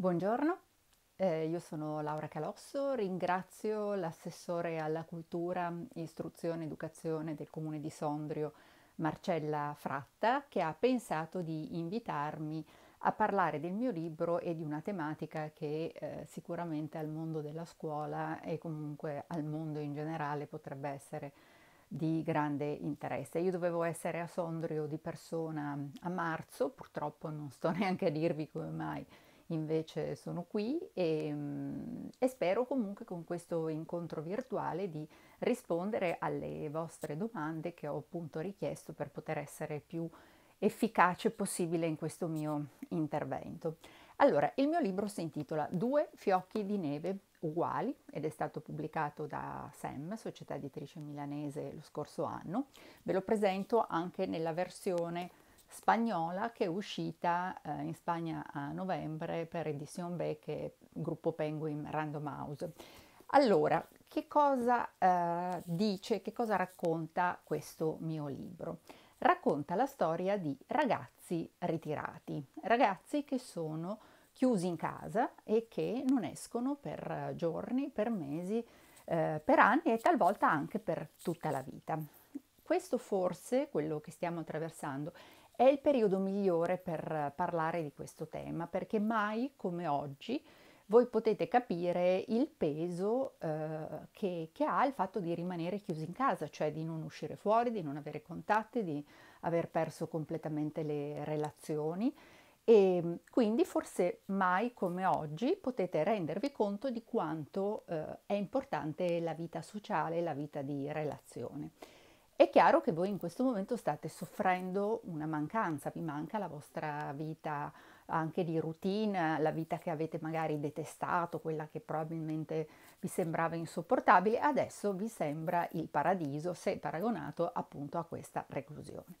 Buongiorno, eh, io sono Laura Calosso, ringrazio l'assessore alla cultura, istruzione ed educazione del comune di Sondrio, Marcella Fratta, che ha pensato di invitarmi a parlare del mio libro e di una tematica che eh, sicuramente al mondo della scuola e comunque al mondo in generale potrebbe essere di grande interesse. Io dovevo essere a Sondrio di persona a marzo, purtroppo non sto neanche a dirvi come mai invece sono qui e, mm, e, spero comunque con questo incontro virtuale di rispondere alle vostre domande che ho appunto richiesto per poter essere più efficace possibile in questo mio intervento. Allora, il mio libro si intitola Due fiocchi di neve uguali ed è stato pubblicato da SEM, società editrice milanese, lo scorso anno. Ve lo presento anche nella versione spagnola che è uscita eh, in Spagna a novembre per Edition B che è gruppo Penguin Random House. Allora, che cosa eh, dice, che cosa racconta questo mio libro? Racconta la storia di ragazzi ritirati, ragazzi che sono chiusi in casa e che non escono per giorni, per mesi, eh, per anni e talvolta anche per tutta la vita. Questo forse, quello che stiamo attraversando, è il periodo migliore per parlare di questo tema perché mai come oggi voi potete capire il peso eh, che, che, ha il fatto di rimanere chiusi in casa, cioè di non uscire fuori, di non avere contatti, di aver perso completamente le relazioni e mm, quindi forse mai come oggi potete rendervi conto di quanto eh, è importante la vita sociale, la vita di relazione. È chiaro che voi in questo momento state soffrendo una mancanza, vi manca la vostra vita anche di routine, la vita che avete magari detestato, quella che probabilmente vi sembrava insopportabile, adesso vi sembra il paradiso se paragonato appunto a questa reclusione.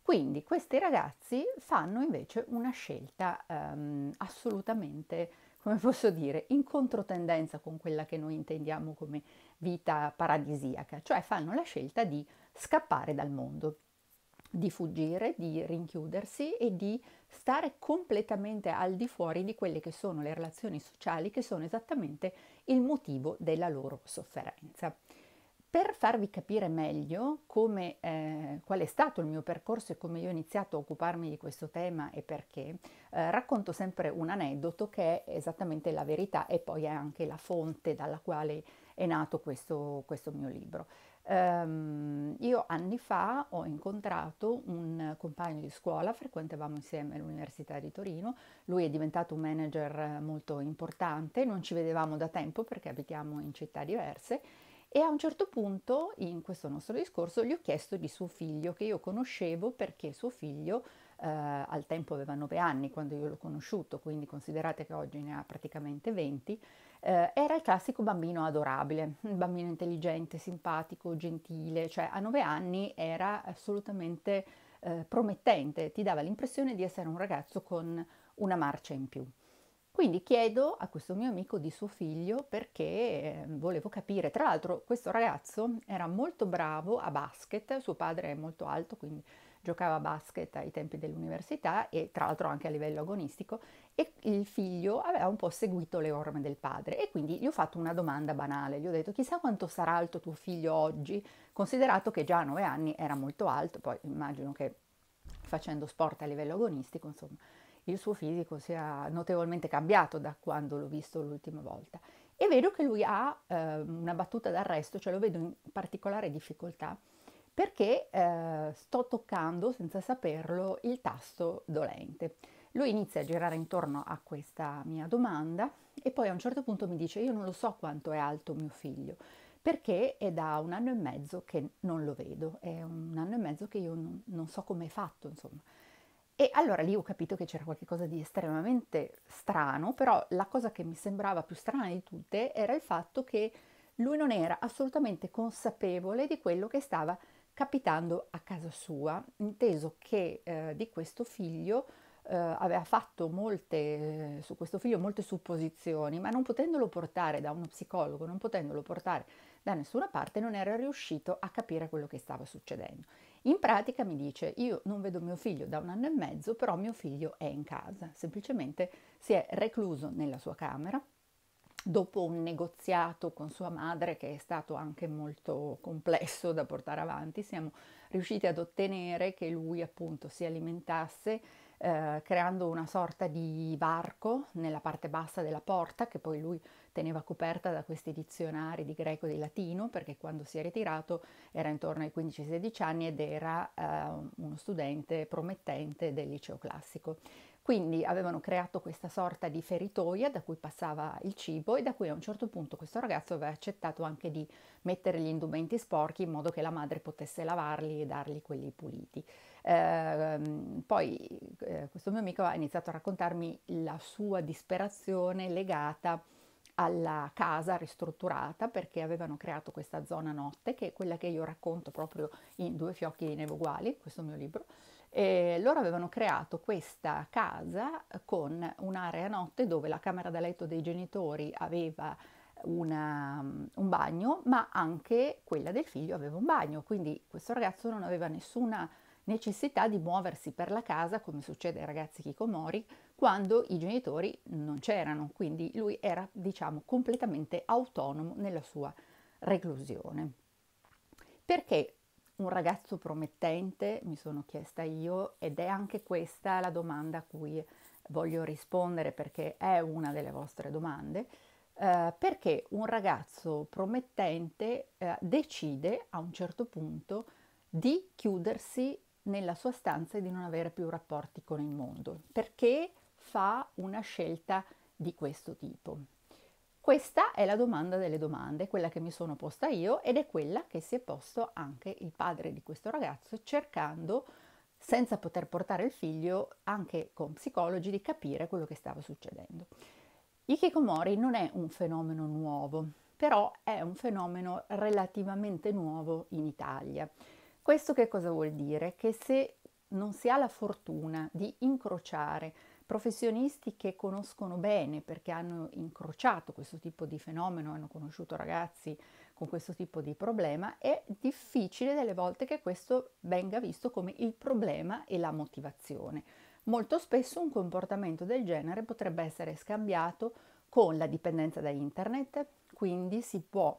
Quindi questi ragazzi fanno invece una scelta ehm, assolutamente come posso dire, in controtendenza con quella che noi intendiamo come vita paradisiaca, cioè fanno la scelta di scappare dal mondo, di fuggire, di rinchiudersi e di stare completamente al di fuori di quelle che sono le relazioni sociali che sono esattamente il motivo della loro sofferenza. Per farvi capire meglio come, eh, qual è stato il mio percorso e come io ho iniziato a occuparmi di questo tema e perché, eh, racconto sempre un aneddoto che è esattamente la verità e poi è anche la fonte dalla quale è nato questo, questo mio libro. Um, io anni fa ho incontrato un compagno di scuola, frequentavamo insieme l'Università di Torino, lui è diventato un manager molto importante, non ci vedevamo da tempo perché abitiamo in città diverse e a un certo punto in questo nostro discorso gli ho chiesto di suo figlio che io conoscevo perché suo figlio eh, al tempo aveva 9 anni quando io l'ho conosciuto, quindi considerate che oggi ne ha praticamente 20, eh, era il classico bambino adorabile, un bambino intelligente, simpatico, gentile, cioè a 9 anni era assolutamente eh, promettente, ti dava l'impressione di essere un ragazzo con una marcia in più. Quindi chiedo a questo mio amico di suo figlio perché ehm, volevo capire. Tra l'altro questo ragazzo era molto bravo a basket, suo padre è molto alto, quindi giocava a basket ai tempi dell'università e tra l'altro anche a livello agonistico e il figlio aveva un po' seguito le orme del padre e quindi gli ho fatto una domanda banale, gli ho detto chissà quanto sarà alto tuo figlio oggi, considerato che già a nove anni era molto alto, poi immagino che facendo sport a livello agonistico, insomma, il suo fisico sia notevolmente cambiato da quando l'ho visto l'ultima volta. E vedo che lui ha eh, una battuta d'arresto, cioè lo vedo in particolare difficoltà perché eh, sto toccando senza saperlo il tasto dolente. Lui inizia a girare intorno a questa mia domanda e poi a un certo punto mi dice io non lo so quanto è alto mio figlio perché è da un anno e mezzo che non lo vedo, è un anno e mezzo che io non, non so come è fatto insomma. E allora lì ho capito che c'era qualcosa di estremamente strano, però la cosa che mi sembrava più strana di tutte era il fatto che lui non era assolutamente consapevole di quello che stava capitando a casa sua, inteso che eh, di questo figlio eh, aveva fatto molte, eh, su questo figlio molte supposizioni, ma non potendolo portare da uno psicologo, non potendolo portare da nessuna parte, non era riuscito a capire quello che stava succedendo. In pratica mi dice, io non vedo mio figlio da un anno e mezzo, però mio figlio è in casa, semplicemente si è recluso nella sua camera, dopo un negoziato con sua madre che è stato anche molto complesso da portare avanti, siamo riusciti ad ottenere che lui appunto si alimentasse eh, creando una sorta di varco nella parte bassa della porta che poi lui teneva coperta da questi dizionari di greco e di latino perché quando si è ritirato era intorno ai 15-16 anni ed era eh, uno studente promettente del liceo classico quindi avevano creato questa sorta di feritoia da cui passava il cibo e da cui a un certo punto questo ragazzo aveva accettato anche di mettere gli indumenti sporchi in modo che la madre potesse lavarli e dargli quelli puliti. Eh, poi eh, questo mio amico ha iniziato a raccontarmi la sua disperazione legata alla casa ristrutturata perché avevano creato questa zona notte che è quella che io racconto proprio in Due fiocchi di neve uguali, questo mio libro, e loro avevano creato questa casa con un'area notte dove la camera da letto dei genitori aveva una, un bagno, ma anche quella del figlio aveva un bagno, quindi questo ragazzo non aveva nessuna necessità di muoversi per la casa, come succede ai ragazzi Kikomori, quando i genitori non c'erano, quindi lui era, diciamo, completamente autonomo nella sua reclusione. Perché un ragazzo promettente, mi sono chiesta io, ed è anche questa la domanda a cui voglio rispondere perché è una delle vostre domande. Eh, perché un ragazzo promettente eh, decide a un certo punto di chiudersi nella sua stanza e di non avere più rapporti con il mondo? Perché fa una scelta di questo tipo? Questa è la domanda delle domande, quella che mi sono posta io ed è quella che si è posto anche il padre di questo ragazzo cercando senza poter portare il figlio anche con psicologi di capire quello che stava succedendo. I Kikomori non è un fenomeno nuovo, però è un fenomeno relativamente nuovo in Italia. Questo che cosa vuol dire? Che se non si ha la fortuna di incrociare professionisti che conoscono bene perché hanno incrociato questo tipo di fenomeno, hanno conosciuto ragazzi con questo tipo di problema, è difficile delle volte che questo venga visto come il problema e la motivazione. Molto spesso un comportamento del genere potrebbe essere scambiato con la dipendenza da internet, quindi si può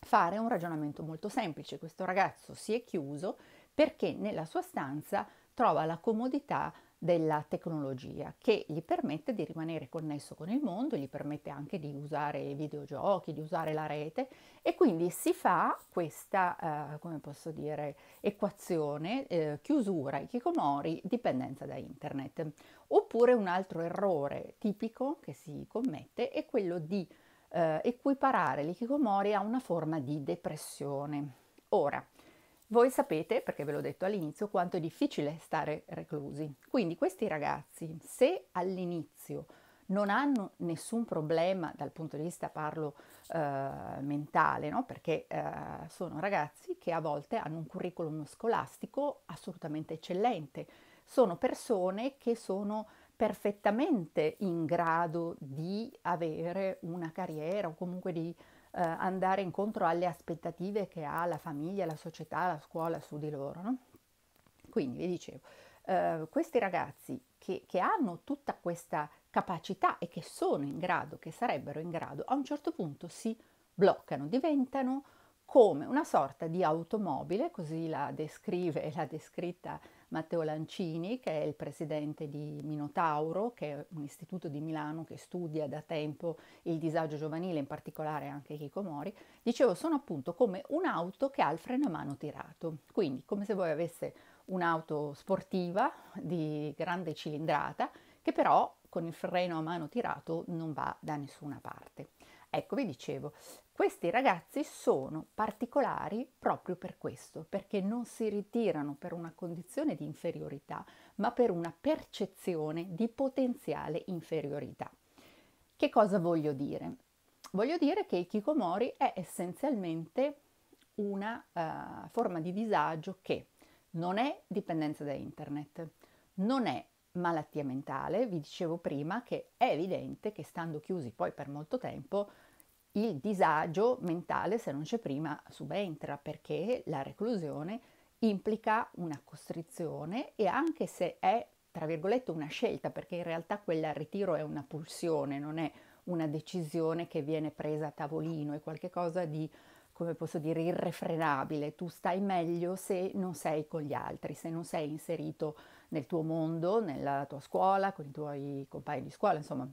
fare un ragionamento molto semplice. Questo ragazzo si è chiuso perché nella sua stanza trova la comodità della tecnologia che gli permette di rimanere connesso con il mondo, gli permette anche di usare i videogiochi, di usare la rete e quindi si fa questa, eh, come posso dire, equazione eh, chiusura Ikikomori dipendenza da internet. Oppure un altro errore tipico che si commette è quello di eh, equiparare l'Ikikomori a una forma di depressione. Ora, voi sapete, perché ve l'ho detto all'inizio, quanto è difficile stare reclusi. Quindi questi ragazzi, se all'inizio non hanno nessun problema dal punto di vista, parlo, eh, mentale, no? perché eh, sono ragazzi che a volte hanno un curriculum scolastico assolutamente eccellente, sono persone che sono perfettamente in grado di avere una carriera o comunque di eh, andare incontro alle aspettative che ha la famiglia, la società, la scuola su di loro. No? Quindi vi dicevo, eh, questi ragazzi che, che hanno tutta questa capacità e che sono in grado, che sarebbero in grado, a un certo punto si bloccano, diventano come una sorta di automobile, così la descrive e l'ha descritta Matteo Lancini, che è il presidente di Minotauro, che è un istituto di Milano che studia da tempo il disagio giovanile, in particolare anche i Mori, dicevo sono appunto come un'auto che ha il freno a mano tirato, quindi come se voi avesse un'auto sportiva di grande cilindrata che però con il freno a mano tirato non va da nessuna parte. Ecco, vi dicevo, questi ragazzi sono particolari proprio per questo, perché non si ritirano per una condizione di inferiorità, ma per una percezione di potenziale inferiorità. Che cosa voglio dire? Voglio dire che il Kikomori è essenzialmente una uh, forma di disagio che non è dipendenza da internet, non è malattia mentale, vi dicevo prima che è evidente che stando chiusi poi per molto tempo il disagio mentale, se non c'è prima, subentra perché la reclusione implica una costrizione e anche se è, tra virgolette, una scelta, perché in realtà quel ritiro è una pulsione, non è una decisione che viene presa a tavolino, è qualcosa di, come posso dire, irrefrenabile. Tu stai meglio se non sei con gli altri, se non sei inserito nel tuo mondo, nella tua scuola, con i tuoi compagni di scuola, insomma,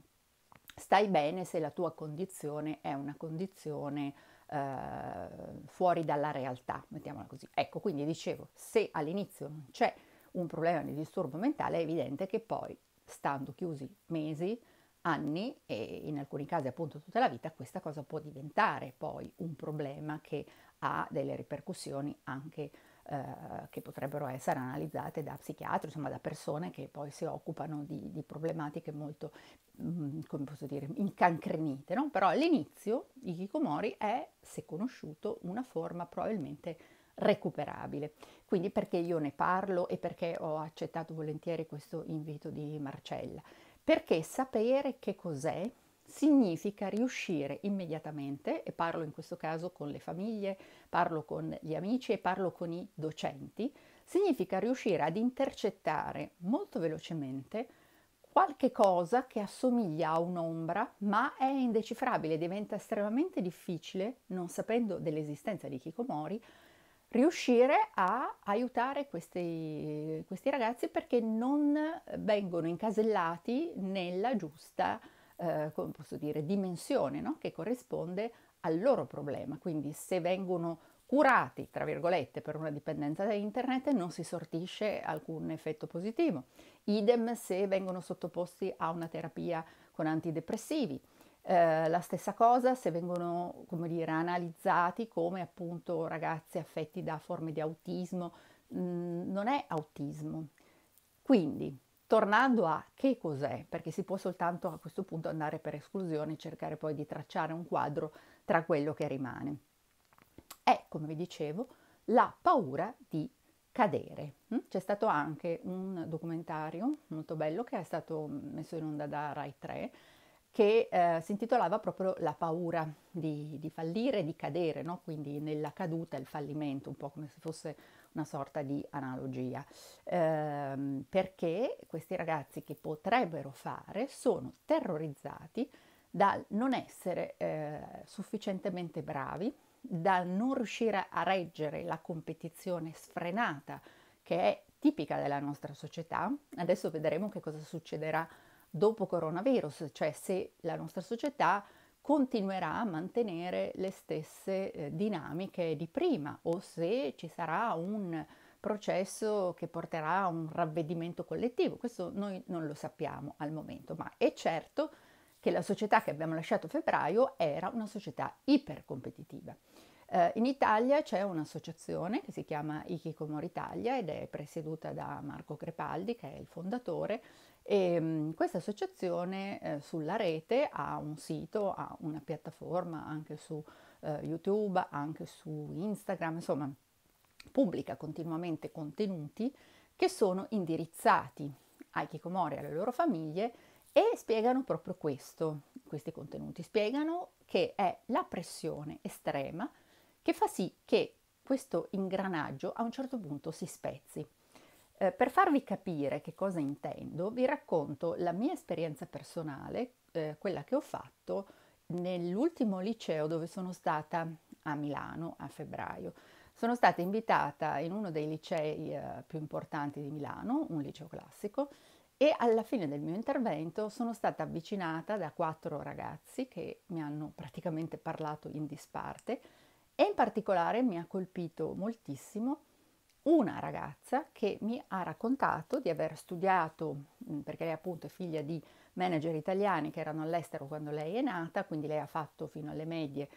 stai bene se la tua condizione è una condizione eh, fuori dalla realtà, mettiamola così. Ecco, quindi dicevo, se all'inizio non c'è un problema di disturbo mentale, è evidente che poi, stando chiusi mesi, anni e in alcuni casi appunto tutta la vita, questa cosa può diventare poi un problema che ha delle ripercussioni anche eh, che potrebbero essere analizzate da psichiatri, insomma da persone che poi si occupano di, di problematiche molto, mh, mm, come posso dire, incancrenite. No? Però all'inizio il Kikomori è, se conosciuto, una forma probabilmente recuperabile. Quindi perché io ne parlo e perché ho accettato volentieri questo invito di Marcella? Perché sapere che cos'è significa riuscire immediatamente, e parlo in questo caso con le famiglie, parlo con gli amici e parlo con i docenti, significa riuscire ad intercettare molto velocemente qualche cosa che assomiglia a un'ombra ma è indecifrabile, diventa estremamente difficile, non sapendo dell'esistenza di Kikomori, riuscire a aiutare questi, questi ragazzi perché non vengono incasellati nella giusta eh, come posso dire, dimensione no? che corrisponde al loro problema. Quindi se vengono curati, tra virgolette, per una dipendenza da internet non si sortisce alcun effetto positivo. Idem se vengono sottoposti a una terapia con antidepressivi. Eh, la stessa cosa se vengono, come dire, analizzati come appunto ragazzi affetti da forme di autismo, mh, mm, non è autismo. Quindi Tornando a che cos'è, perché si può soltanto a questo punto andare per esclusione e cercare poi di tracciare un quadro tra quello che rimane. È, come vi dicevo, la paura di cadere. Mm? C'è stato anche un documentario molto bello che è stato messo in onda da Rai 3 che eh, si intitolava proprio La paura di, di fallire, di cadere, no? quindi nella caduta il fallimento, un po' come se fosse una sorta di analogia, eh, perché questi ragazzi che potrebbero fare sono terrorizzati dal non essere eh, sufficientemente bravi, dal non riuscire a reggere la competizione sfrenata che è tipica della nostra società. Adesso vedremo che cosa succederà dopo coronavirus, cioè se la nostra società continuerà a mantenere le stesse eh, dinamiche di prima o se ci sarà un processo che porterà a un ravvedimento collettivo. Questo noi non lo sappiamo al momento, ma è certo che la società che abbiamo lasciato a febbraio era una società ipercompetitiva. Eh, in Italia c'è un'associazione che si chiama Ikikomori Italia ed è presieduta da Marco Crepaldi, che è il fondatore, e ehm, questa associazione eh, sulla rete ha un sito, ha una piattaforma anche su eh, YouTube, anche su Instagram, insomma pubblica continuamente contenuti che sono indirizzati ai Kikomori e alle loro famiglie e spiegano proprio questo, questi contenuti, spiegano che è la pressione estrema che fa sì che questo ingranaggio a un certo punto si spezzi. Eh, per farvi capire che cosa intendo, vi racconto la mia esperienza personale, eh, quella che ho fatto nell'ultimo liceo dove sono stata a Milano a febbraio. Sono stata invitata in uno dei licei eh, più importanti di Milano, un liceo classico, e alla fine del mio intervento sono stata avvicinata da quattro ragazzi che mi hanno praticamente parlato in disparte e in particolare mi ha colpito moltissimo una ragazza che mi ha raccontato di aver studiato, mm, perché lei appunto è figlia di manager italiani che erano all'estero quando lei è nata, quindi lei ha fatto fino alle medie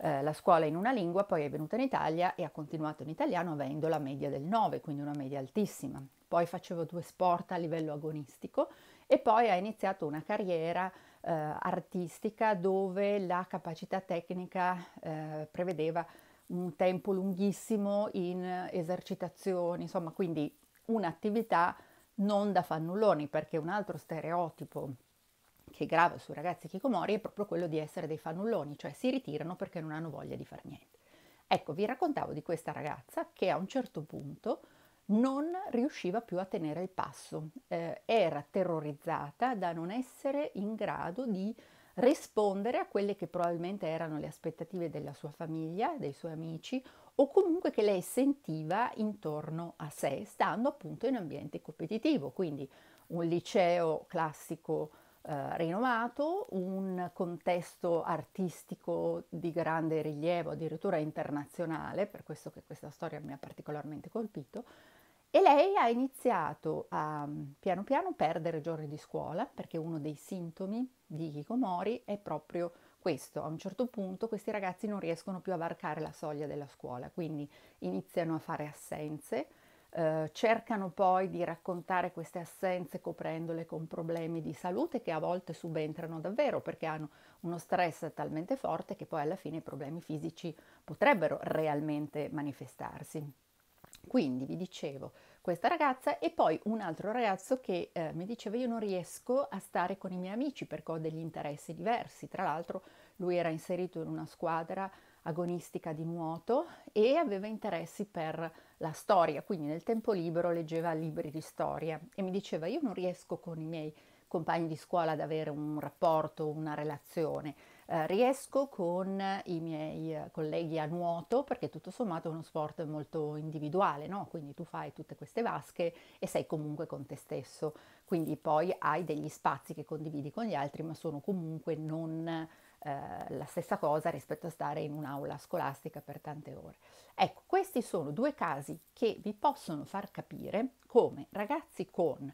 eh, la scuola in una lingua, poi è venuta in Italia e ha continuato in italiano avendo la media del 9, quindi una media altissima. Poi facevo due sport a livello agonistico e poi ha iniziato una carriera eh, artistica dove la capacità tecnica eh, prevedeva un tempo lunghissimo in esercitazioni, insomma, quindi un'attività non da fannulloni, perché un altro stereotipo che grava sui ragazzi chicomori è proprio quello di essere dei fannulloni, cioè si ritirano perché non hanno voglia di fare niente. Ecco, vi raccontavo di questa ragazza che a un certo punto non riusciva più a tenere il passo, eh, era terrorizzata da non essere in grado di rispondere a quelle che probabilmente erano le aspettative della sua famiglia, dei suoi amici o comunque che lei sentiva intorno a sé, stando appunto in ambiente competitivo, quindi un liceo classico eh, rinomato, un contesto artistico di grande rilievo, addirittura internazionale, per questo che questa storia mi ha particolarmente colpito, e lei ha iniziato a piano piano perdere giorni di scuola perché uno dei sintomi di Hikomori è proprio questo. A un certo punto questi ragazzi non riescono più a varcare la soglia della scuola, quindi iniziano a fare assenze, eh, cercano poi di raccontare queste assenze coprendole con problemi di salute che a volte subentrano davvero perché hanno uno stress talmente forte che poi alla fine i problemi fisici potrebbero realmente manifestarsi. Quindi vi dicevo questa ragazza e poi un altro ragazzo che eh, mi diceva io non riesco a stare con i miei amici perché ho degli interessi diversi. Tra l'altro lui era inserito in una squadra agonistica di nuoto e aveva interessi per la storia, quindi nel tempo libero leggeva libri di storia e mi diceva io non riesco con i miei compagni di scuola ad avere un rapporto, una relazione eh, riesco con i miei eh, colleghi a nuoto, perché tutto sommato è uno sport molto individuale, no? quindi tu fai tutte queste vasche e sei comunque con te stesso, quindi poi hai degli spazi che condividi con gli altri, ma sono comunque non eh, la stessa cosa rispetto a stare in un'aula scolastica per tante ore. Ecco, questi sono due casi che vi possono far capire come ragazzi con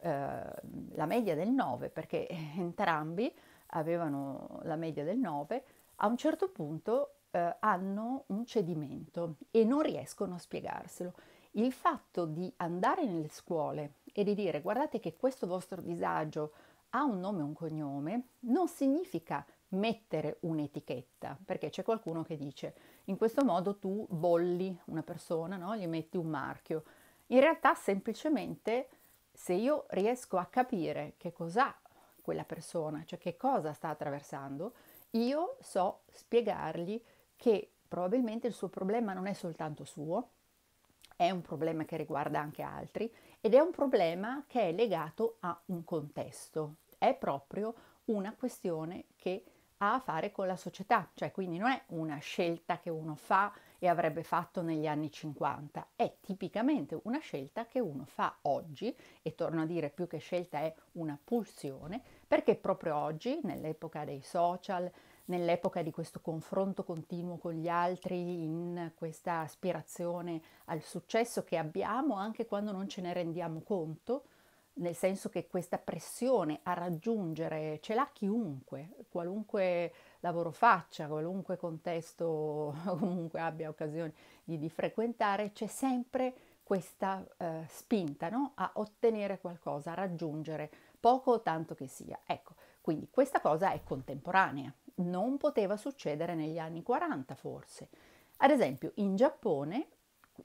eh, la media del 9, perché entrambi avevano la media del 9, a un certo punto eh, hanno un cedimento e non riescono a spiegarselo. Il fatto di andare nelle scuole e di dire guardate che questo vostro disagio ha un nome e un cognome non significa mettere un'etichetta, perché c'è qualcuno che dice in questo modo tu bolli una persona, no? gli metti un marchio. In realtà semplicemente se io riesco a capire che cos'ha quella persona, cioè che cosa sta attraversando, io so spiegargli che probabilmente il suo problema non è soltanto suo, è un problema che riguarda anche altri ed è un problema che è legato a un contesto, è proprio una questione che ha a fare con la società, cioè quindi non è una scelta che uno fa e avrebbe fatto negli anni 50. È tipicamente una scelta che uno fa oggi e torno a dire più che scelta è una pulsione perché proprio oggi, nell'epoca dei social, nell'epoca di questo confronto continuo con gli altri, in questa aspirazione al successo che abbiamo anche quando non ce ne rendiamo conto, nel senso che questa pressione a raggiungere ce l'ha chiunque, qualunque lavoro faccia, qualunque contesto comunque abbia occasione di, di frequentare, c'è sempre questa eh, spinta no? a ottenere qualcosa, a raggiungere poco o tanto che sia. Ecco, quindi questa cosa è contemporanea, non poteva succedere negli anni 40 forse. Ad esempio, in Giappone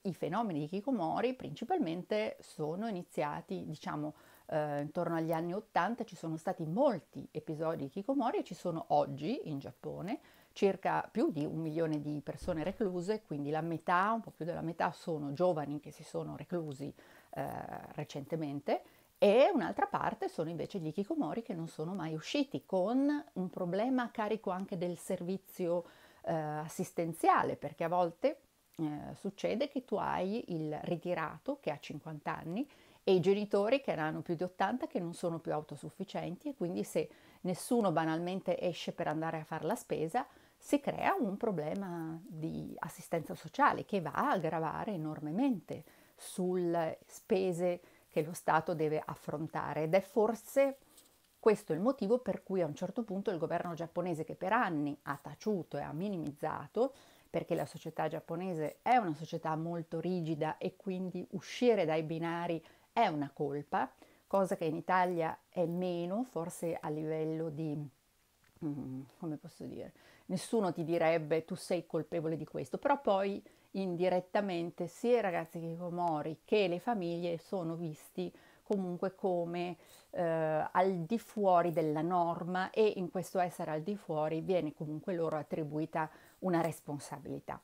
i fenomeni di Kikomori principalmente sono iniziati, diciamo, eh, intorno agli anni 80 ci sono stati molti episodi di Kikomori e ci sono oggi in Giappone circa più di un milione di persone recluse, quindi la metà, un po' più della metà, sono giovani che si sono reclusi eh, recentemente e un'altra parte sono invece gli Kikomori che non sono mai usciti con un problema a carico anche del servizio eh, assistenziale, perché a volte eh, succede che tu hai il ritirato che ha 50 anni e i genitori che hanno più di 80 che non sono più autosufficienti e quindi se nessuno banalmente esce per andare a fare la spesa si crea un problema di assistenza sociale che va a gravare enormemente sulle spese che lo Stato deve affrontare ed è forse questo il motivo per cui a un certo punto il governo giapponese, che per anni ha taciuto e ha minimizzato, perché la società giapponese è una società molto rigida e quindi uscire dai binari è una colpa, cosa che in Italia è meno, forse a livello di, mm, come posso dire, nessuno ti direbbe tu sei colpevole di questo, però poi indirettamente sia i ragazzi che i comori che le famiglie sono visti comunque come eh, al di fuori della norma e in questo essere al di fuori viene comunque loro attribuita una responsabilità.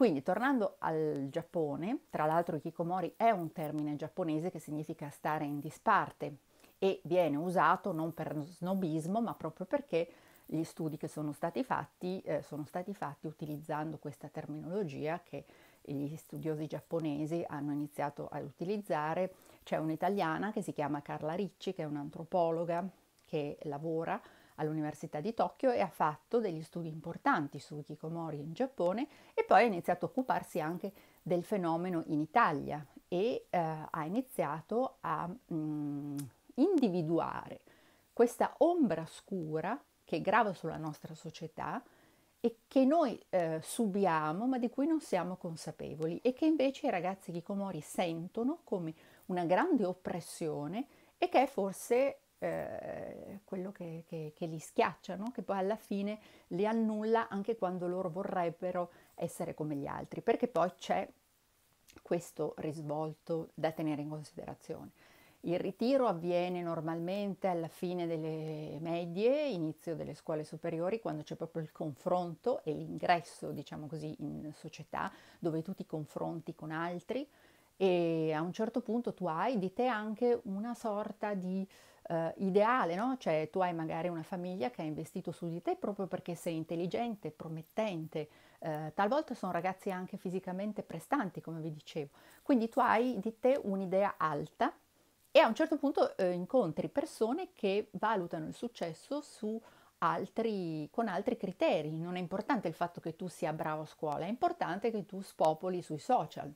Quindi tornando al Giappone, tra l'altro Kikomori è un termine giapponese che significa stare in disparte e viene usato non per snobismo ma proprio perché gli studi che sono stati fatti eh, sono stati fatti utilizzando questa terminologia che gli studiosi giapponesi hanno iniziato ad utilizzare. C'è un'italiana che si chiama Carla Ricci, che è un'antropologa che lavora all'Università di Tokyo e ha fatto degli studi importanti su Kikomori in Giappone e poi ha iniziato a occuparsi anche del fenomeno in Italia e eh, ha iniziato a mh, mm, individuare questa ombra scura che grava sulla nostra società e che noi eh, subiamo ma di cui non siamo consapevoli e che invece i ragazzi Kikomori sentono come una grande oppressione e che è forse eh, quello che, che, che, li schiaccia, no? che poi alla fine li annulla anche quando loro vorrebbero essere come gli altri, perché poi c'è questo risvolto da tenere in considerazione. Il ritiro avviene normalmente alla fine delle medie, inizio delle scuole superiori, quando c'è proprio il confronto e l'ingresso, diciamo così, in società, dove tu ti confronti con altri e a un certo punto tu hai di te anche una sorta di eh, ideale, no? Cioè tu hai magari una famiglia che ha investito su di te proprio perché sei intelligente, promettente, eh, talvolta sono ragazzi anche fisicamente prestanti, come vi dicevo. Quindi tu hai di te un'idea alta e a un certo punto eh, incontri persone che valutano il successo su altri, con altri criteri. Non è importante il fatto che tu sia bravo a scuola, è importante che tu spopoli sui social.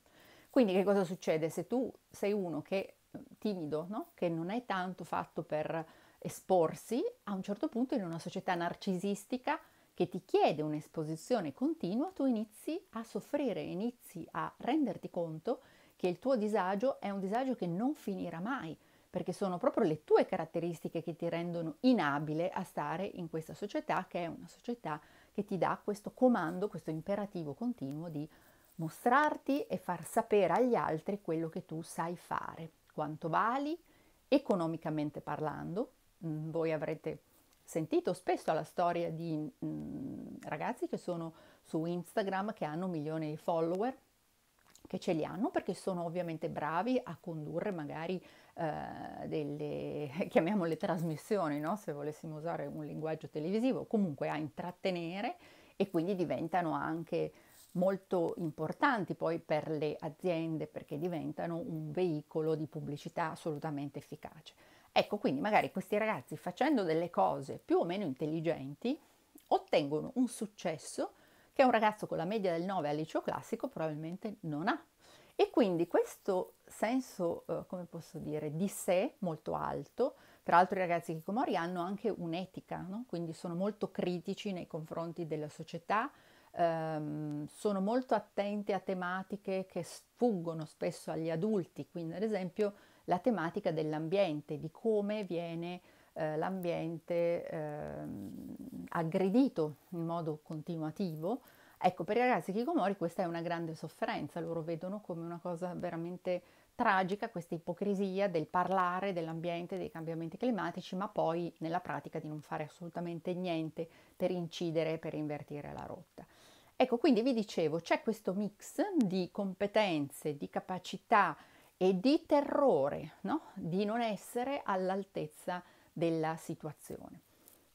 Quindi che cosa succede? Se tu sei uno che timido, no? che non è tanto fatto per esporsi, a un certo punto in una società narcisistica che ti chiede un'esposizione continua, tu inizi a soffrire, inizi a renderti conto che il tuo disagio è un disagio che non finirà mai, perché sono proprio le tue caratteristiche che ti rendono inabile a stare in questa società, che è una società che ti dà questo comando, questo imperativo continuo di mostrarti e far sapere agli altri quello che tu sai fare quanto vali economicamente parlando. Mm, voi avrete sentito spesso la storia di mm, ragazzi che sono su Instagram che hanno milioni di follower che ce li hanno perché sono ovviamente bravi a condurre magari eh, delle, chiamiamole trasmissioni, no? se volessimo usare un linguaggio televisivo, comunque a intrattenere e quindi diventano anche molto importanti poi per le aziende perché diventano un veicolo di pubblicità assolutamente efficace. Ecco, quindi magari questi ragazzi facendo delle cose più o meno intelligenti ottengono un successo che un ragazzo con la media del 9 al liceo classico probabilmente non ha. E quindi questo senso, eh, come posso dire, di sé molto alto, tra l'altro i ragazzi Kikomori hanno anche un'etica, no? quindi sono molto critici nei confronti della società, ehm, sono molto attenti a tematiche che sfuggono spesso agli adulti, quindi ad esempio la tematica dell'ambiente, di come viene eh, l'ambiente eh, aggredito in modo continuativo. Ecco, per i ragazzi Kikomori questa è una grande sofferenza, loro vedono come una cosa veramente tragica questa ipocrisia del parlare dell'ambiente, dei cambiamenti climatici, ma poi nella pratica di non fare assolutamente niente per incidere, per invertire la rotta. Ecco, quindi vi dicevo, c'è questo mix di competenze, di capacità e di terrore, no? di non essere all'altezza della situazione.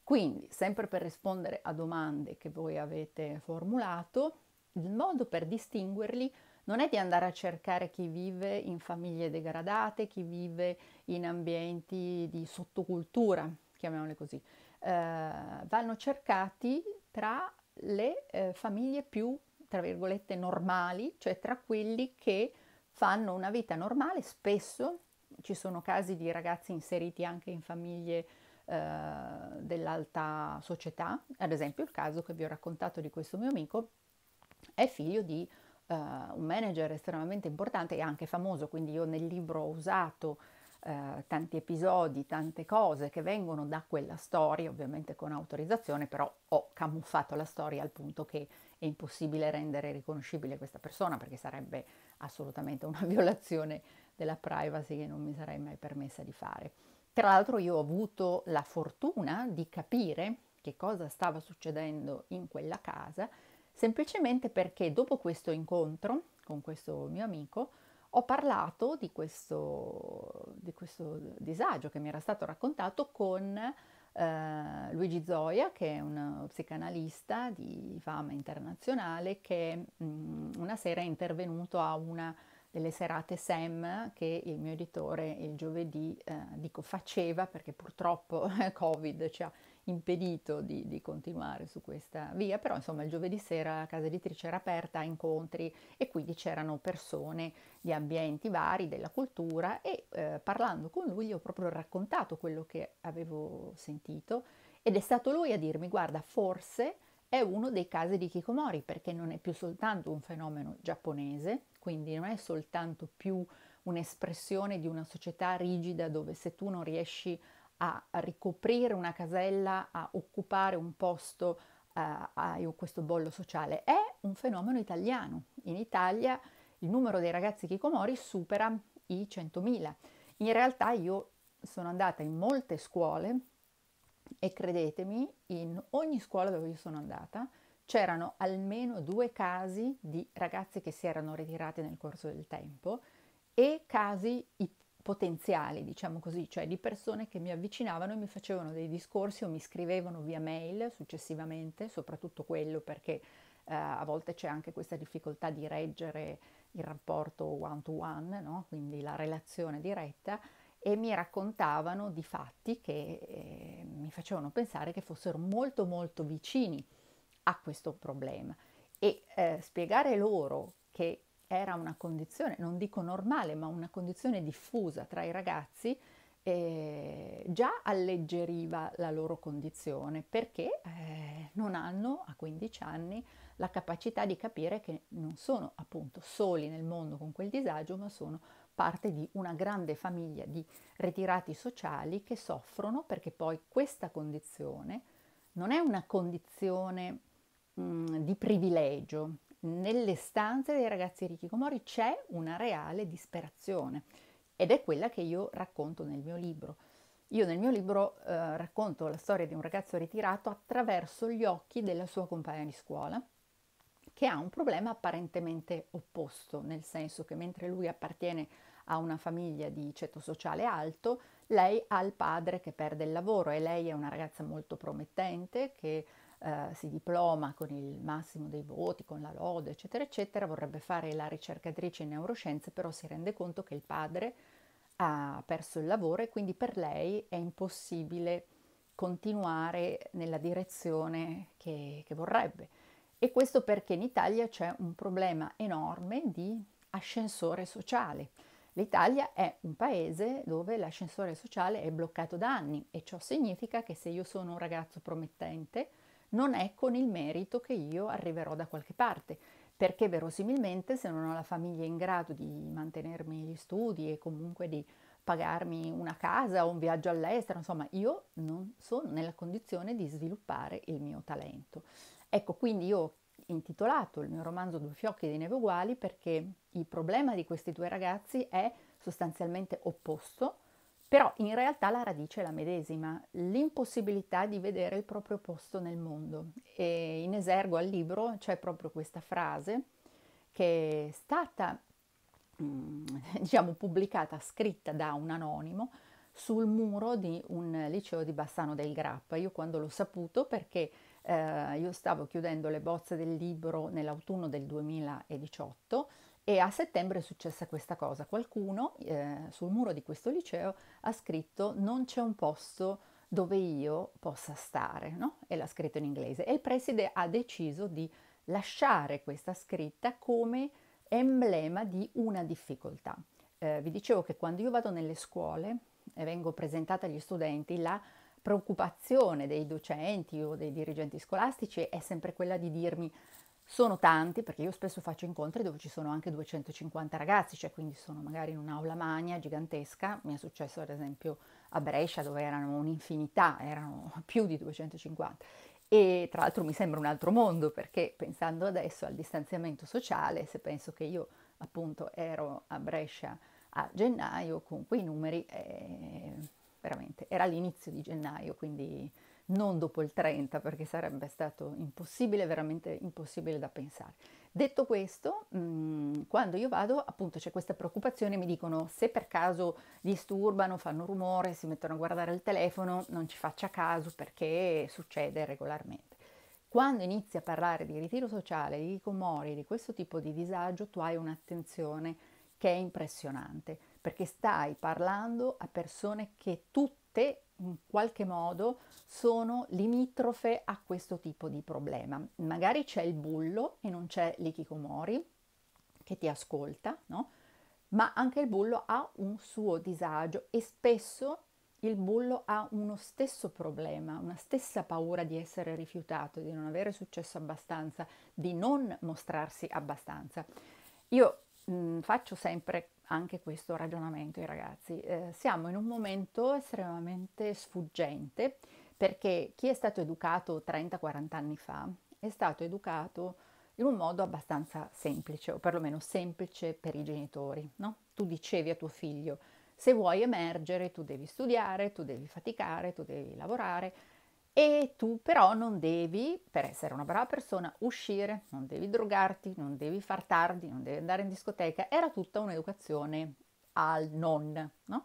Quindi, sempre per rispondere a domande che voi avete formulato, il modo per distinguerli non è di andare a cercare chi vive in famiglie degradate, chi vive in ambienti di sottocultura, chiamiamole così. Eh, vanno cercati tra le eh, famiglie più, tra virgolette, normali, cioè tra quelli che fanno una vita normale, spesso ci sono casi di ragazzi inseriti anche in famiglie eh, dell'alta società, ad esempio il caso che vi ho raccontato di questo mio amico è figlio di eh, un manager estremamente importante e anche famoso, quindi io nel libro ho usato eh, tanti episodi, tante cose che vengono da quella storia, ovviamente con autorizzazione, però ho camuffato la storia al punto che è impossibile rendere riconoscibile questa persona perché sarebbe assolutamente una violazione della privacy che non mi sarei mai permessa di fare. Tra l'altro io ho avuto la fortuna di capire che cosa stava succedendo in quella casa, semplicemente perché dopo questo incontro con questo mio amico, ho parlato di questo, di questo disagio che mi era stato raccontato con Uh, Luigi Zoia, che è un psicanalista di fama internazionale, che mh, mm, una sera è intervenuto a una delle serate SEM che il mio editore il giovedì eh, dico faceva perché purtroppo Covid ci ha impedito di, di, continuare su questa via, però insomma il giovedì sera la casa editrice era aperta a incontri e quindi c'erano persone di ambienti vari, della cultura e eh, parlando con lui gli ho proprio raccontato quello che avevo sentito ed è stato lui a dirmi guarda forse è uno dei casi di Kikomori perché non è più soltanto un fenomeno giapponese, quindi non è soltanto più un'espressione di una società rigida dove se tu non riesci a a ricoprire una casella, a occupare un posto eh, a, a questo bollo sociale. È un fenomeno italiano. In Italia il numero dei ragazzi chicomori supera i 100.000. In realtà io sono andata in molte scuole e credetemi, in ogni scuola dove io sono andata c'erano almeno due casi di ragazzi che si erano ritirati nel corso del tempo e casi potenziali, diciamo così, cioè di persone che mi avvicinavano e mi facevano dei discorsi o mi scrivevano via mail successivamente, soprattutto quello perché eh, a volte c'è anche questa difficoltà di reggere il rapporto one to one, no? quindi la relazione diretta, e mi raccontavano di fatti che eh, mi facevano pensare che fossero molto molto vicini a questo problema e eh, spiegare loro che era una condizione, non dico normale, ma una condizione diffusa tra i ragazzi, eh, già alleggeriva la loro condizione perché eh, non hanno a 15 anni la capacità di capire che non sono appunto soli nel mondo con quel disagio, ma sono parte di una grande famiglia di ritirati sociali che soffrono perché poi questa condizione non è una condizione mh, di privilegio, nelle stanze dei ragazzi ricchi comori c'è una reale disperazione ed è quella che io racconto nel mio libro. Io nel mio libro eh, racconto la storia di un ragazzo ritirato attraverso gli occhi della sua compagna di scuola che ha un problema apparentemente opposto, nel senso che mentre lui appartiene a una famiglia di ceto sociale alto, lei ha il padre che perde il lavoro e lei è una ragazza molto promettente che eh, si diploma con il massimo dei voti, con la lode, eccetera, eccetera, vorrebbe fare la ricercatrice in neuroscienze, però si rende conto che il padre ha perso il lavoro e quindi per lei è impossibile continuare nella direzione che, che vorrebbe. E questo perché in Italia c'è un problema enorme di ascensore sociale. L'Italia è un paese dove l'ascensore sociale è bloccato da anni e ciò significa che se io sono un ragazzo promettente, non è con il merito che io arriverò da qualche parte, perché verosimilmente se non ho la famiglia in grado di mantenermi gli studi e comunque di pagarmi una casa o un viaggio all'estero, insomma io non sono nella condizione di sviluppare il mio talento. Ecco, quindi io ho intitolato il mio romanzo Due fiocchi di neve uguali perché il problema di questi due ragazzi è sostanzialmente opposto però in realtà la radice è la medesima, l'impossibilità di vedere il proprio posto nel mondo. E in esergo al libro c'è proprio questa frase che è stata mm, diciamo pubblicata, scritta da un anonimo sul muro di un liceo di Bassano del Grappa. Io quando l'ho saputo perché eh, io stavo chiudendo le bozze del libro nell'autunno del 2018 e a settembre è successa questa cosa. Qualcuno eh, sul muro di questo liceo ha scritto non c'è un posto dove io possa stare, no? E l'ha scritto in inglese. E il preside ha deciso di lasciare questa scritta come emblema di una difficoltà. Eh, vi dicevo che quando io vado nelle scuole e vengo presentata agli studenti, la preoccupazione dei docenti o dei dirigenti scolastici è sempre quella di dirmi sono tanti perché io spesso faccio incontri dove ci sono anche 250 ragazzi, cioè quindi sono magari in un'aula magna gigantesca, mi è successo ad esempio a Brescia dove erano un'infinità, erano più di 250 e tra l'altro mi sembra un altro mondo perché pensando adesso al distanziamento sociale, se penso che io appunto ero a Brescia a gennaio con quei numeri, eh, veramente era l'inizio di gennaio, quindi non dopo il 30 perché sarebbe stato impossibile, veramente impossibile da pensare. Detto questo, mm, quando io vado appunto c'è questa preoccupazione, mi dicono se per caso disturbano, fanno rumore, si mettono a guardare il telefono, non ci faccia caso perché succede regolarmente. Quando inizi a parlare di ritiro sociale, di comori, di questo tipo di disagio, tu hai un'attenzione che è impressionante perché stai parlando a persone che tutte in qualche modo sono limitrofe a questo tipo di problema. Magari c'è il bullo e non c'è l'ikikomori che ti ascolta, no? Ma anche il bullo ha un suo disagio e spesso il bullo ha uno stesso problema, una stessa paura di essere rifiutato, di non avere successo abbastanza, di non mostrarsi abbastanza. Io mh, faccio sempre anche questo ragionamento ai ragazzi. Eh, siamo in un momento estremamente sfuggente perché chi è stato educato 30-40 anni fa è stato educato in un modo abbastanza semplice, o perlomeno semplice per i genitori. No? Tu dicevi a tuo figlio, se vuoi emergere tu devi studiare, tu devi faticare, tu devi lavorare, e tu però non devi, per essere una brava persona, uscire, non devi drogarti, non devi far tardi, non devi andare in discoteca. Era tutta un'educazione al non, no?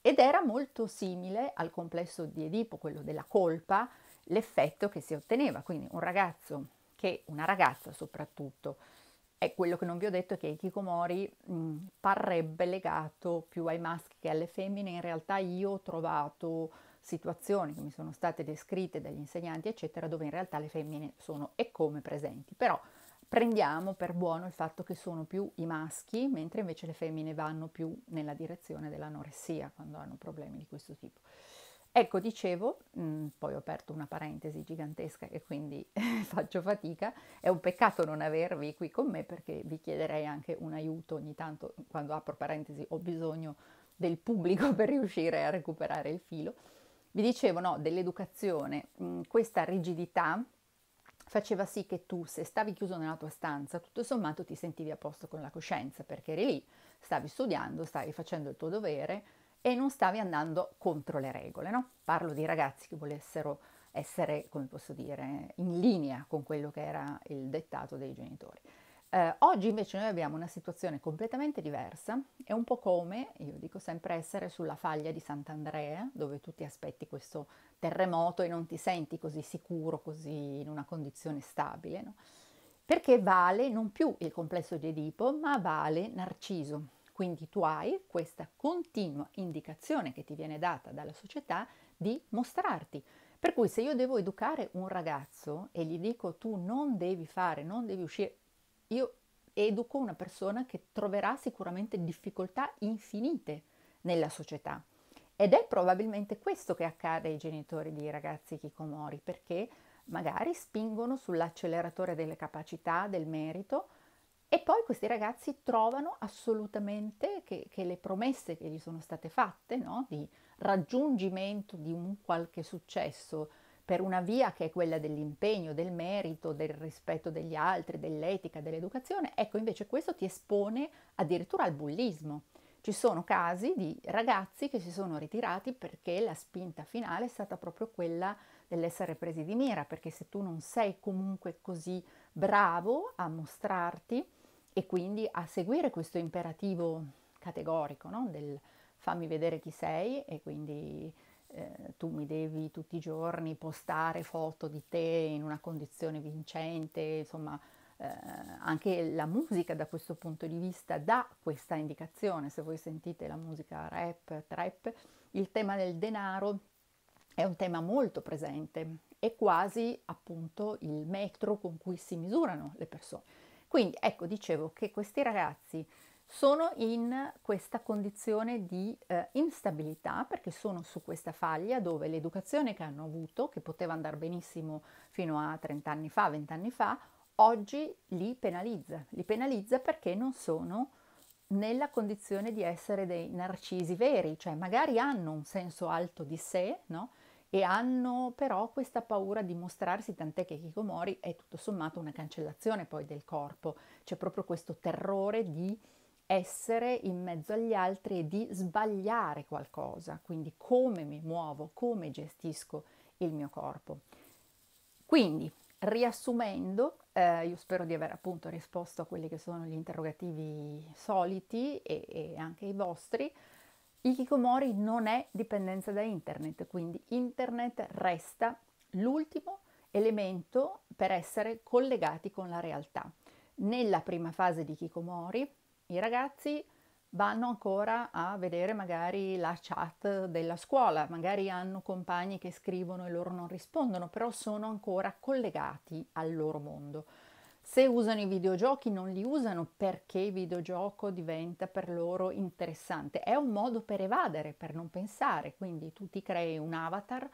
Ed era molto simile al complesso di Edipo, quello della colpa, l'effetto che si otteneva. Quindi un ragazzo, che una ragazza soprattutto, è quello che non vi ho detto è che Kikomori mm, parrebbe legato più ai maschi che alle femmine, in realtà io ho trovato situazioni che mi sono state descritte dagli insegnanti, eccetera, dove in realtà le femmine sono e come presenti. Però prendiamo per buono il fatto che sono più i maschi, mentre invece le femmine vanno più nella direzione dell'anoressia quando hanno problemi di questo tipo. Ecco, dicevo, mh, mm, poi ho aperto una parentesi gigantesca e quindi faccio fatica, è un peccato non avervi qui con me perché vi chiederei anche un aiuto ogni tanto, quando apro parentesi ho bisogno del pubblico per riuscire a recuperare il filo. Vi dicevo no, dell'educazione, questa rigidità faceva sì che tu, se stavi chiuso nella tua stanza, tutto sommato ti sentivi a posto con la coscienza, perché eri lì, stavi studiando, stavi facendo il tuo dovere e non stavi andando contro le regole, no? Parlo di ragazzi che volessero essere, come posso dire, in linea con quello che era il dettato dei genitori. Eh, oggi invece noi abbiamo una situazione completamente diversa, è un po' come, io dico sempre, essere sulla faglia di Sant'Andrea, dove tu ti aspetti questo terremoto e non ti senti così sicuro, così in una condizione stabile, no? perché vale non più il complesso di Edipo, ma vale Narciso. Quindi tu hai questa continua indicazione che ti viene data dalla società di mostrarti. Per cui se io devo educare un ragazzo e gli dico tu non devi fare, non devi uscire, io educo una persona che troverà sicuramente difficoltà infinite nella società. Ed è probabilmente questo che accade ai genitori di ragazzi kikomori, perché magari spingono sull'acceleratore delle capacità, del merito, e poi questi ragazzi trovano assolutamente che, che le promesse che gli sono state fatte, no? di raggiungimento di un qualche successo, per una via che è quella dell'impegno, del merito, del rispetto degli altri, dell'etica, dell'educazione, ecco invece questo ti espone addirittura al bullismo. Ci sono casi di ragazzi che si sono ritirati perché la spinta finale è stata proprio quella dell'essere presi di mira, perché se tu non sei comunque così bravo a mostrarti e quindi a seguire questo imperativo categorico no? del fammi vedere chi sei e quindi eh, tu mi devi tutti i giorni postare foto di te in una condizione vincente, insomma eh, anche la musica da questo punto di vista dà questa indicazione, se voi sentite la musica rap, trap, il tema del denaro è un tema molto presente, è quasi appunto il metro con cui si misurano le persone. Quindi ecco, dicevo che questi ragazzi sono in questa condizione di eh, instabilità perché sono su questa faglia dove l'educazione che hanno avuto, che poteva andare benissimo fino a 30 anni fa, 20 anni fa, oggi li penalizza, li penalizza perché non sono nella condizione di essere dei narcisi veri, cioè magari hanno un senso alto di sé, no? E hanno però questa paura di mostrarsi, tant'è che Kikomori è tutto sommato una cancellazione poi del corpo, c'è proprio questo terrore di essere in mezzo agli altri e di sbagliare qualcosa, quindi come mi muovo, come gestisco il mio corpo. Quindi, riassumendo, eh, io spero di aver appunto risposto a quelli che sono gli interrogativi soliti e, e anche i vostri. Il Kikomori non è dipendenza da internet, quindi internet resta l'ultimo elemento per essere collegati con la realtà. Nella prima fase di Kikomori i ragazzi vanno ancora a vedere magari la chat della scuola, magari hanno compagni che scrivono e loro non rispondono, però sono ancora collegati al loro mondo. Se usano i videogiochi non li usano perché il videogioco diventa per loro interessante, è un modo per evadere, per non pensare, quindi tu ti crei un avatar,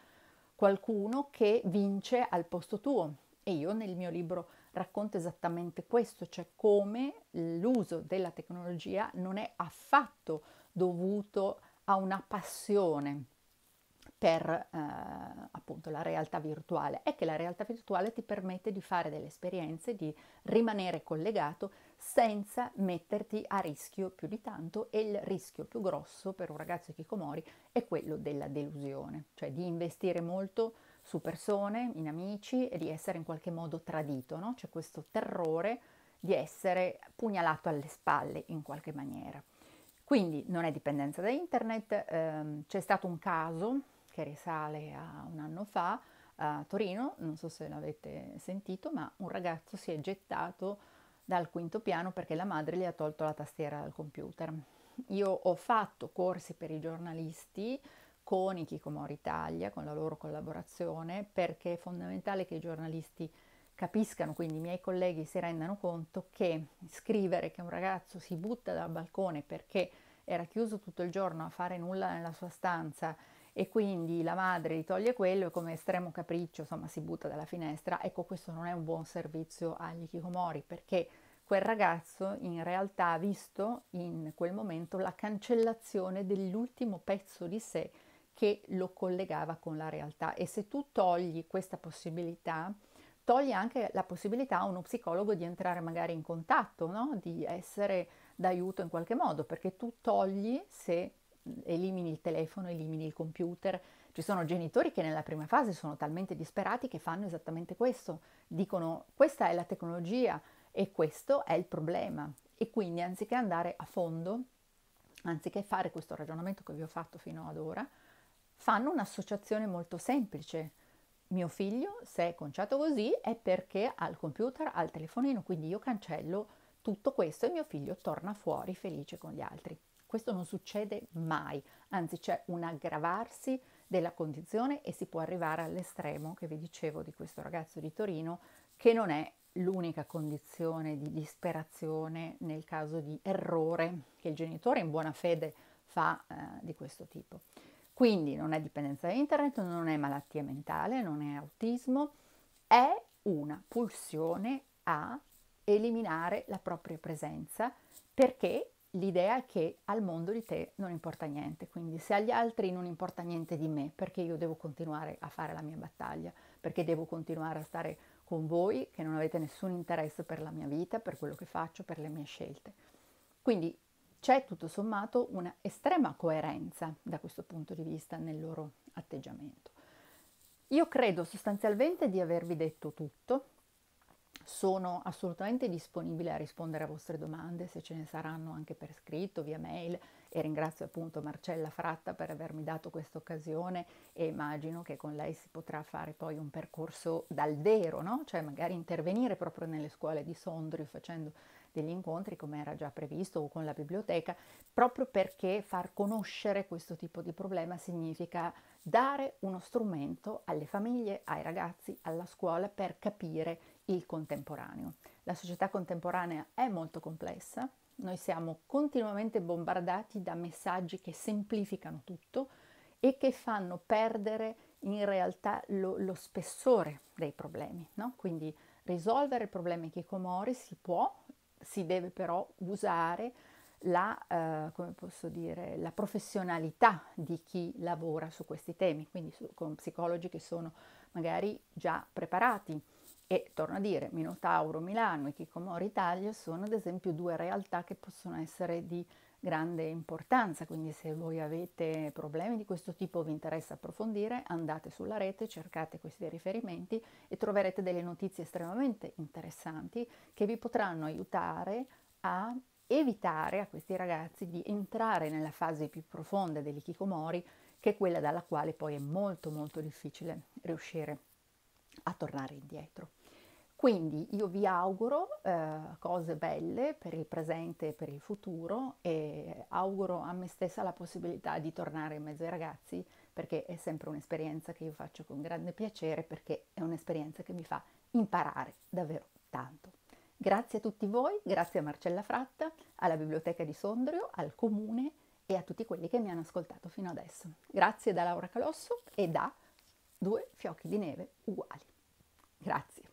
qualcuno che vince al posto tuo. E io nel mio libro racconta esattamente questo, cioè come l'uso della tecnologia non è affatto dovuto a una passione per eh, appunto la realtà virtuale è che la realtà virtuale ti permette di fare delle esperienze, di rimanere collegato senza metterti a rischio più di tanto e il rischio più grosso per un ragazzo di Kikomori è quello della delusione, cioè di investire molto su persone, in amici e di essere in qualche modo tradito, no? c'è questo terrore di essere pugnalato alle spalle in qualche maniera. Quindi non è dipendenza da internet, ehm, c'è stato un caso che risale a un anno fa a Torino, non so se l'avete sentito, ma un ragazzo si è gettato dal quinto piano perché la madre gli ha tolto la tastiera dal computer. Io ho fatto corsi per i giornalisti, con i Kikomori Italia, con la loro collaborazione, perché è fondamentale che i giornalisti capiscano, quindi i miei colleghi si rendano conto che scrivere che un ragazzo si butta dal balcone perché era chiuso tutto il giorno a fare nulla nella sua stanza e quindi la madre gli toglie quello e come estremo capriccio insomma si butta dalla finestra, ecco questo non è un buon servizio agli Kikomori perché quel ragazzo in realtà ha visto in quel momento la cancellazione dell'ultimo pezzo di sé che lo collegava con la realtà e se tu togli questa possibilità, togli anche la possibilità a uno psicologo di entrare magari in contatto, no? di essere d'aiuto in qualche modo, perché tu togli se elimini il telefono, elimini il computer. Ci sono genitori che nella prima fase sono talmente disperati che fanno esattamente questo, dicono questa è la tecnologia e questo è il problema. E quindi anziché andare a fondo, anziché fare questo ragionamento che vi ho fatto fino ad ora, fanno un'associazione molto semplice. Mio figlio, se è conciato così, è perché ha il computer, il telefonino, quindi io cancello tutto questo e mio figlio torna fuori felice con gli altri. Questo non succede mai, anzi c'è un aggravarsi della condizione e si può arrivare all'estremo che vi dicevo di questo ragazzo di Torino che non è l'unica condizione di disperazione nel caso di errore che il genitore in buona fede fa eh, di questo tipo. Quindi non è dipendenza da internet, non è malattia mentale, non è autismo, è una pulsione a eliminare la propria presenza perché l'idea è che al mondo di te non importa niente, quindi se agli altri non importa niente di me, perché io devo continuare a fare la mia battaglia, perché devo continuare a stare con voi che non avete nessun interesse per la mia vita, per quello che faccio, per le mie scelte. Quindi c'è tutto sommato una estrema coerenza da questo punto di vista nel loro atteggiamento. Io credo sostanzialmente di avervi detto tutto, sono assolutamente disponibile a rispondere a vostre domande se ce ne saranno anche per scritto, via mail e ringrazio appunto Marcella Fratta per avermi dato questa occasione e immagino che con lei si potrà fare poi un percorso dal vero, no? cioè magari intervenire proprio nelle scuole di Sondrio facendo degli incontri come era già previsto o con la biblioteca, proprio perché far conoscere questo tipo di problema significa dare uno strumento alle famiglie, ai ragazzi, alla scuola per capire il contemporaneo. La società contemporanea è molto complessa, noi siamo continuamente bombardati da messaggi che semplificano tutto e che fanno perdere in realtà lo, lo spessore dei problemi. No? Quindi risolvere problemi che comori si può, si deve però usare la, eh, dire, la professionalità di chi lavora su questi temi, quindi su, con psicologi che sono magari già preparati. E torno a dire, Minotauro Milano e Kikomori Italia sono ad esempio due realtà che possono essere di grande importanza, quindi se voi avete problemi di questo tipo vi interessa approfondire, andate sulla rete, cercate questi riferimenti e troverete delle notizie estremamente interessanti che vi potranno aiutare a evitare a questi ragazzi di entrare nella fase più profonda dell'ikikomori, che è quella dalla quale poi è molto molto difficile riuscire a tornare indietro. Quindi io vi auguro eh, cose belle per il presente e per il futuro e auguro a me stessa la possibilità di tornare in mezzo ai ragazzi perché è sempre un'esperienza che io faccio con grande piacere perché è un'esperienza che mi fa imparare davvero tanto. Grazie a tutti voi, grazie a Marcella Fratta, alla Biblioteca di Sondrio, al Comune e a tutti quelli che mi hanno ascoltato fino adesso. Grazie da Laura Calosso e da Due Fiocchi di Neve Uguali. Grazie.